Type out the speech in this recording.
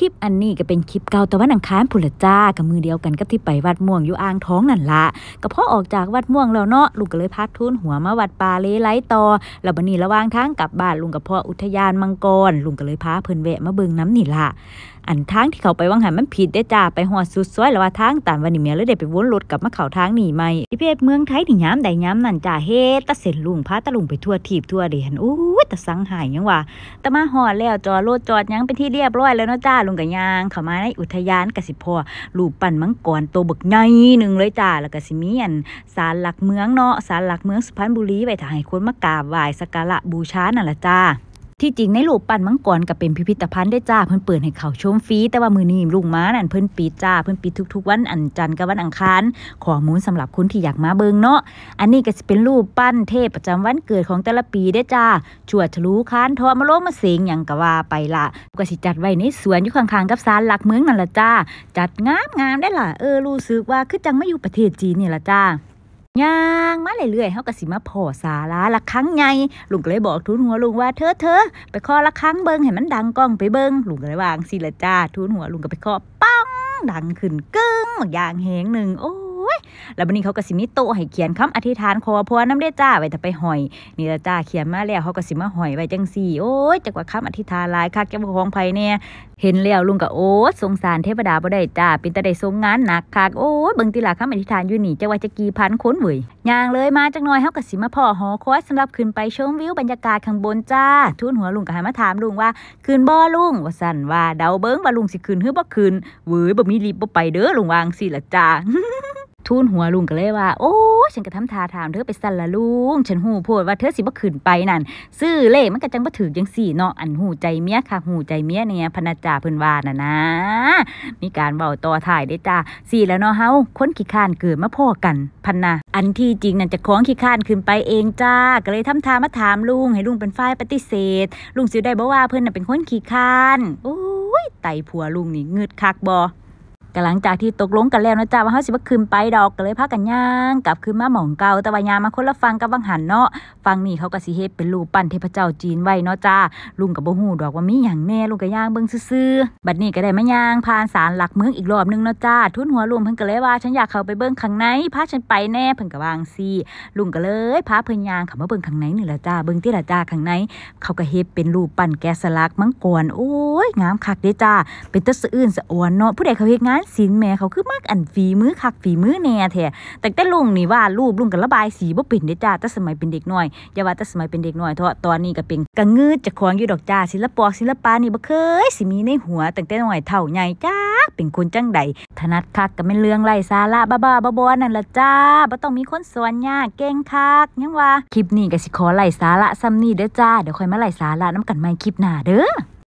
คลิปอันนี้ก็เป็นคลิปเก่าแต่ว่าหนังค้านผุลจ้ากับมือเดียวกันกับที่ไปวัดม่วงอยู่อ่างท้องนั่นละก็พอออกจากวัดม่วงแล้วเนาะลุงก็เลยพักทุนหัวมาวัดปลาเลไลต่อแล้วบันนี้ระว่างทางกลับบ้านลุงกับพ่ออุทยานมังกร ลุงก็เลยพาเพิ่นแวะมาเบิงน้ำนี่ละอันทางที่เขาไปว่างหันมันผิดได้จ้าไปหอดสุดซวยแล้วว่าทางตามวันนี้เมียเลยเด็ดไปวนรถกลับมาเข่าทางหนีไม่ที่เพจเมืองไทยที่ย้ำใดย้ำนั่นจ้าเฮตะเสร็จลุงพาตะลุงไปทั่วทีบทั่วเดียนอู้แต่สังหายยังว่าแต่มาหอดแล้ว จอรถจอดยังเป็นที่เรียบร้อยแล้วเนาะจ้า ลุงกับยาง เข้ามาในอุทยานกสิพอลูปปั่นมังกรโตบึกใหญ่หนึ่งเลยจ้า แล้วก็สิมีอันศาลหลักเมืองเนาะ ศาลหลักเมืองสุพรรณบุรีไปถ่ายคนมากราบไหว้สักการะบูชานั่นแหละจ้าที่จริงในรูปปั้นมังกรก็เป็นพิพิธภัณฑ์ได้จ้าเพื่อนเปิดให้เขาชมฟรีแต่ว่ามือนี้ลุงม้านั่นเพื่อนปีจ้าเพื่อนปีทุกๆวันอันจันทร์กับวันอังคารข้อมูลสำหรับคุณที่อยากมาเบิงเนาะอันนี้ก็จะเป็นรูปปั้นเทพประจำวันเกิดของแต่ละปีได้จ้าชวดทะลุค้านทอมาโลมาเสียงอย่างกะว่าไปละก็สิจัดไว้ในสวนอยู่ข้างๆกับศาลหลักเมืองนั่นละจ้า จัดงามงามได้ล่ะเออรู้สึกว่าคือจังไม่อยู่ประเทศจีนนี่ละจ้าย่างมาเรื่อยๆเขาก็สิมาพอสาละละครั้งไงลุงก็เลยบอกทุนหัวลุงว่าเธอเธอไปคอละครั้งเบิงให้มันดังกล้องไปเบิงลุงก็เลยวางสิละจ้าทุนหัวลุงก็ไปคอปังดังขึ้นกึ้งอย่างแหงหนึ่งโอ้แล้วบันนี้เขาก็สิมีโต้ให้เขียนคำอธิษฐานขอพรน้ำได้จ้าไว้ถ้าไปหอย นี่ละจ้าเขียนมาแล้วเขาก็สิมาหอยไว้จังสี่โอ้ยจักว่าคำอธิษฐานหลายคักแก้วของไยเนี่ยเห็นแล้วลุงก็โอ้สงสารเทพดาบ่ได้จ้าเป็นตาได้ทรงงานหนักคัก โอ้ยเบิ่งตหลักคำอธิษฐานอยู่นี่จะว่าจะกี่พันคนเว้ยย่างเลยมาจังน้อยเขาก็สิมาพ่อหอคอยสำหรับขึ้นไปชมวิวบรรยากาศข้างบนจ้า ทุนหัวลุงก็หามาถามลุงว่าขึ้นบ่ลุงว่าสั่นว่า เดาเบิ้งว่าลุงสิึ้นหรือบ่ึ้นเว้ยบ่มีรีบบ่ไปเด้อลุงวางสิละจ้าทุนหัวลุงก็เลยว่า โอ้ฉันก็ทำทาถามเธอไปสั่นละลุง ฉันหูพูดว่าเธอสิบ่ขืนไปนั่น ซื้อเลขมันก็จังบ่ถือจังสี่เนาะอันหูใจเมียค่ะหูใจเมียเนี่ยพนาจ่าเพิ่นว่าน่ะนะ มีการเบาต่อถ่ายได้จ้าสี่แล้วเนาะเฮาคนขี้ข้านเกิดมาพ่อกันพันนาอันที่จริงนั่นจะของขี้ข้านขึ้นไปเองจ้าก็เลยทำทามาถามลุงให้ลุงเป็นฝ่ายปฏิเสธ ลุงสิได้บ่ว่าเพิ่นน่ะเป็นคนขี้ข้านโอ้ยไตผัวลุงนี่งึดคักบ่ก็หลังจากที่ตกลงกันแล้วนะจ๊ะว่าเขาสิบคืนไปดอกก็เลยพักกันย่างกลับคืนมาหม่องเก่าแต่วัายามาคนละฟังกับบังหันเนาะฟังนี่เขาก็สิเฮ็ดเป็นรูปปั้นเทพเจ้าจีนไว้เนาะจ้าลุงกับบ่ฮู้ดอกว่ามีอย่างแน่ลุงก็ย่างเบิ่งซื่อๆบัดนี้ก็ได้มาย่างผ่านศาลหลักเมืองอีกรอบนึงเนาะจ้าทุนหัวลุมเพิ่นก็เลยว่าฉันอยากเข้าไปเบิ่งข้างในพาฉันไปแน่เพิ่นก็วางซี่ลุงก็เลยพาเพิ่นย่างเข้ามาเบิ่งข้างในนี่ล่ะจ้าเบิ่งที่ล่ะจ้าข้างใน เขาก็เฮ็ดเป็นรูปปั้นแกะสลักมังกรโอ้ยงามคักเด้จ้าเป็นตะสะอื้นสะอวนเนาะผู้ใดเขาเฮ็ดงานกสินแม่เขาคือมากอันฝีมือคักฝีมือแน่แท้แต่แต่ลุงนี่ว่ารูปลุงกันระบายสีบ่เป็นเด้จ้า แต่สมัยเป็นเด็กน้อย อย่าว่าแต่สมัยเป็นเด็กน้อยเถอะตอนนี้ก็เป็นกระงืดจะควงอยู่ดอกจ้าศิลปะศิลปะนี่บ่เคยสิมีในหัวแต่แต่น้อยเท่าใหญ่จ้าเป็นคนจังใดถนัดคักก็เป็นเลื่องไรซาละบ้าาบบอนั่นละจ้าบ่ต้องมีคนสอนยากเก่งคักยังว่าคลิปนี้ก็สิขอไร่ซาละซ้ำนี่เด้อจ้าเดี๋ยวค่อยมาไร่ซาละน้ำกันไม่คลิปหน้าเด้อ